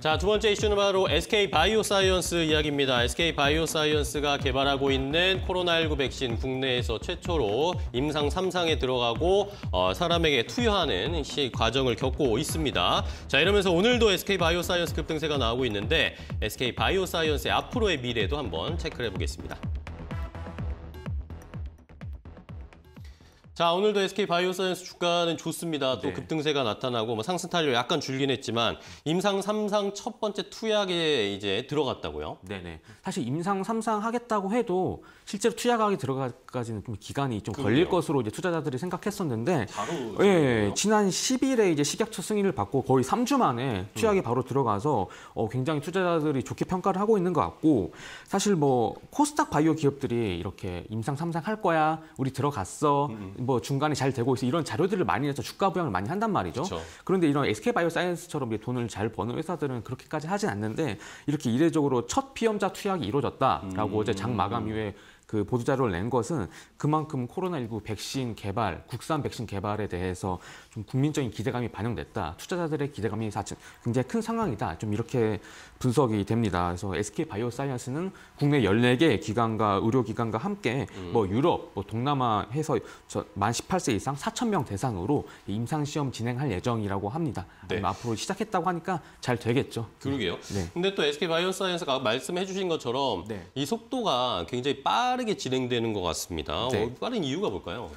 자, 두 번째 이슈는 바로 SK 바이오사이언스 이야기입니다. SK 바이오사이언스가 개발하고 있는 코로나19 백신 국내에서 최초로 임상 3상에 들어가고 어, 사람에게 투여하는 시 과정을 겪고 있습니다. 자, 이러면서 오늘도 SK 바이오사이언스 급등세가 나오고 있는데 SK 바이오사이언스의 앞으로의 미래도 한번 체크를 해보겠습니다. 자 오늘도 SK 바이오사이언스 주가는 좋습니다. 또 네. 급등세가 나타나고 뭐 상승 탄력 약간 줄긴 했지만 임상 삼상첫 번째 투약에 이제 들어갔다고요? 네네. 사실 임상 삼상 하겠다고 해도 실제로 투약하기 들어가기까지는 좀 기간이 좀 걸릴 그래요? 것으로 이제 투자자들이 생각했었는데 바로 예, 예. 지난 10일에 이제 식약처 승인을 받고 거의 3주 만에 투약이 음. 바로 들어가서 어, 굉장히 투자자들이 좋게 평가를 하고 있는 것 같고 사실 뭐 코스닥 바이오 기업들이 이렇게 임상 삼상할 거야 우리 들어갔어. 음. 음. 뭐 중간에 잘 되고 있어 이런 자료들을 많이 해서 주가 부양을 많이 한단 말이죠. 그쵸. 그런데 이런 SK 바이오사이언스처럼 돈을 잘 버는 회사들은 그렇게까지 하진 않는데 이렇게 이례적으로 첫 피험자 투약이 이루어졌다라고 음. 어제 장 마감 이후에 그 보도 자료를 낸 것은 그만큼 코로나19 백신 개발, 국산 백신 개발에 대해서 좀 국민적인 기대감이 반영됐다. 투자자들의 기대감이 사실 굉장히 큰 상황이다. 좀 이렇게 분석이 됩니다. 그래서 SK 바이오사이언스는 국내 14개 기관과 의료기관과 함께 음. 뭐 유럽, 뭐 동남아 해서 저만 18세 이상 4천 명 대상으로 임상 시험 진행할 예정이라고 합니다. 네. 앞으로 시작했다고 하니까 잘 되겠죠. 그러게요. 네. 근데 또 SK 바이오사이언스가 말씀해 주신 것처럼 네. 이 속도가 굉장히 빠른 빠르게 진행되는 것 같습니다. 어, 네. 빠른 이유가 뭘까요?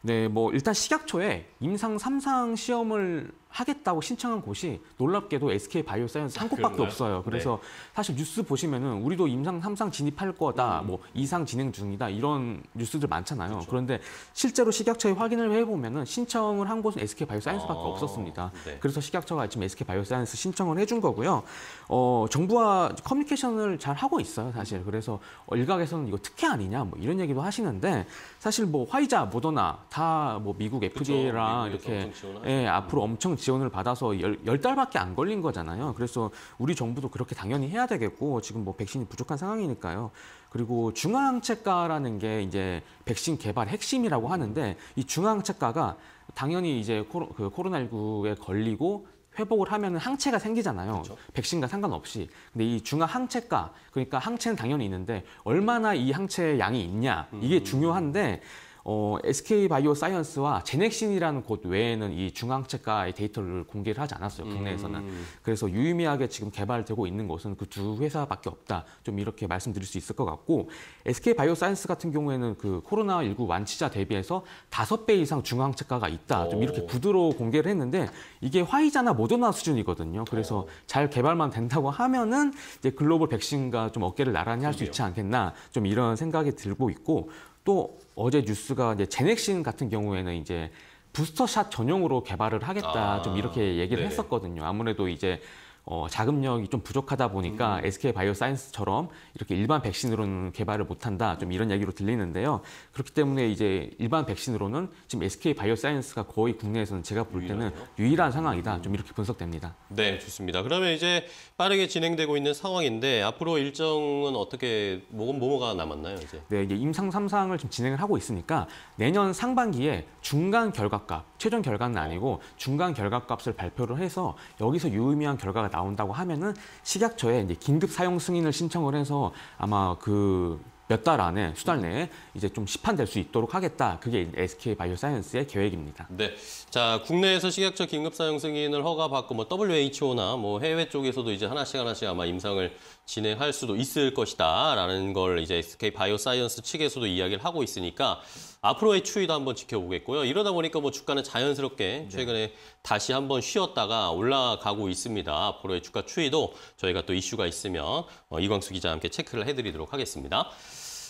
네, 뭐 일단 식약처에 임상 3상 시험을 하겠다고 신청한 곳이 놀랍게도 SK 바이오사이언스 한 곳밖에 없어요. 네. 그래서 네. 사실 뉴스 보시면은 우리도 임상 삼상 진입할 거다, 음. 뭐 이상 진행 중이다 이런 뉴스들 많잖아요. 그렇죠. 그런데 실제로 식약처에 확인을 해보면은 신청을 한 곳은 SK 바이오사이언스밖에 아, 없었습니다. 네. 그래서 식약처가 지금 SK 바이오사이언스 신청을 해준 거고요. 어, 정부와 커뮤니케이션을 잘 하고 있어요, 사실. 그래서 일각에서는 이거 특혜 아니냐, 뭐 이런 얘기도 하시는데 사실 뭐 화이자, 모더나 다 뭐 미국 FDA랑 그렇죠. 이렇게 예, 앞으로 엄청 지원을 받아서 열, 열 달밖에 안 걸린 거잖아요. 그래서 우리 정부도 그렇게 당연히 해야 되겠고 지금 뭐 백신이 부족한 상황이니까요. 그리고 중앙책가라는게 이제 백신 개발 핵심이라고 하는데 이중앙책가가 당연히 이제 코로, 그 코로나19에 걸리고 회복을 하면 항체가 생기잖아요. 그렇죠. 백신과 상관없이. 근데 이 중화 항체가, 그러니까 항체는 당연히 있는데 얼마나 이 항체의 양이 있냐 이게 음. 중요한데 어, SK 바이오사이언스와 제넥신이라는 곳 외에는 이 중앙채가의 데이터를 공개를 하지 않았어요. 국내에서는. 음. 그래서 유의미하게 지금 개발되고 있는 것은 그 두 회사밖에 없다. 좀 이렇게 말씀드릴 수 있을 것 같고 SK 바이오사이언스 같은 경우에는 그 코로나19 완치자 대비해서 다섯 배 이상 중앙채가가 있다. 좀 이렇게 구두로 공개를 했는데 이게 화이자나 모더나 수준이거든요. 그래서 어. 잘 개발만 된다고 하면은 이제 글로벌 백신과 좀 어깨를 나란히 할 수 있지 않겠나. 좀 이런 생각이 들고 있고 또 어제 뉴스가 이제 제넥신 같은 경우에는 이제 부스터샷 전용으로 개발을 하겠다 아, 좀 이렇게 얘기를 네. 했었거든요. 아무래도 이제 어, 자금력이 좀 부족하다 보니까 음. SK 바이오사이언스처럼 이렇게 일반 백신으로는 개발을 못한다. 좀 이런 얘기로 들리는데요. 그렇기 때문에 이제 일반 백신으로는 지금 SK 바이오사이언스가 거의 국내에서는 제가 볼 때는 유일하네요. 유일한 음. 상황이다. 음. 좀 이렇게 분석됩니다. 네, 좋습니다. 그러면 이제 빠르게 진행되고 있는 상황인데 앞으로 일정은 어떻게 뭐가 뭐가 남았나요, 이제? 네, 이제 임상 3상을좀 진행을 하고 있으니까 내년 상반기에 중간 결과값, 최종 결과는 아니고 중간 결과값을 발표를 해서 여기서 유의미한 결과가 나온다고 하면은 식약처에 이제 긴급 사용 승인을 신청을 해서 아마 그 몇 달 안에 수달 내에 이제 좀 시판될 수 있도록 하겠다. 그게 SK 바이오사이언스의 계획입니다. 네. 자, 국내에서 식약처 긴급 사용 승인을 허가받고 뭐 WHO나 뭐 해외 쪽에서도 이제 하나씩 하나씩 아마 임상을 진행할 수도 있을 것이다라는 걸 이제 SK 바이오사이언스 측에서도 이야기를 하고 있으니까 앞으로의 추이도 한번 지켜보겠고요. 이러다 보니까 뭐 주가는 자연스럽게 네. 최근에 네. 다시 한번 쉬었다가 올라가고 있습니다. 앞으로의 주가 추이도 저희가 또 이슈가 있으면 어, 이광수 기자와 함께 체크를 해드리도록 하겠습니다.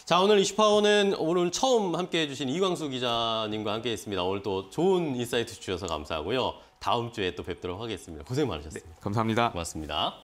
자 오늘 이슈파워는 오늘 처음 함께해 주신 이광수 기자님과 함께했습니다. 오늘 또 좋은 인사이트 주셔서 감사하고요. 다음 주에 또 뵙도록 하겠습니다. 고생 많으셨습니다. 네, 감사합니다. 고맙습니다.